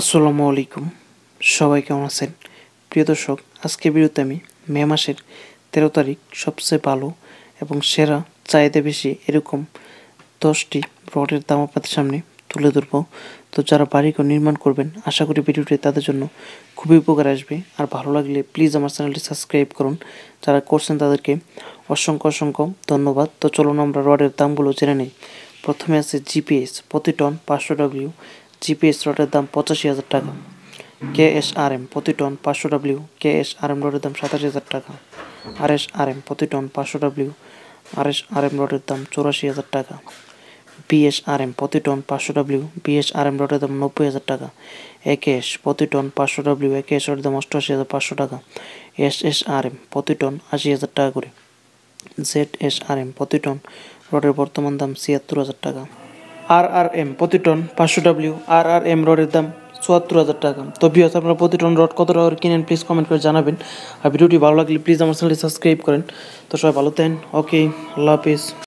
আসসালামু আলাইকুম সবাই কেমন আছেন প্রিয় দর্শক আজকে বিরুদ্ধে আমি মে মাসের তেরো তারিখ সবচেয়ে ভালো এবং সেরা চাহিদা বেশি এরকম দশটি রডের দাম আপনাদের সামনে তুলে ধরবো তো যারা বাড়িঘর নির্মাণ করবেন আশা করি ভিডিওটি তাদের জন্য খুবই উপকার আসবে আর ভালো লাগলে প্লিজ আমার চ্যানেলটি সাবস্ক্রাইব করুন যারা করছেন তাদেরকে অসংখ্য অসংখ্য ধন্যবাদ তো চলুন আমরা রডের দামগুলো জেনে নিই প্রথমে আছে জিপিএস প্রতি টন পাঁচশো ডব্লিউ জিপিএস রডের দাম পঁচাশি হাজার টাকা কে এস আর এম প্রতি টন পাঁচশো W K S R M রডের দাম সাতাশি হাজার টাকা আর এস আর এম প্রতি টন পাঁচশো W R S R M রডের দাম চৌরাশি হাজার টাকা বিএসআরএম প্রতি টন পাঁচশো ডাব্লিউ বিএসআরএম রডের দাম নব্বই হাজার টাকা একেএস প্রতি টন পাঁচশো ডাব্লিউ একেএস রডের দাম অষ্টআশি হাজার পাঁচশো টাকা এস এস আর এম প্রতি টন আশি হাজার টাকা করে জেড এস আর এম প্রতি টন রডের বর্তমান দাম ছিয়াত্তর হাজার টাকা আর আর এম প্রতি টন পাঁচশো ডাব্লিউ আর আর এম রডের দাম চুয়াত্তর হাজার টাকা তো বিহস আপনারা প্রতি টন রড কত টাকা কিনেন প্লিজ কমেন্ট করে জানাবেন আর ভিডিওটি ভালো লাগলে প্লিজ আমার চ্যানেলটি সাবস্ক্রাইব করেন তো সবাই ভালো থাকেন ওকে আল্লাহ হাফিজ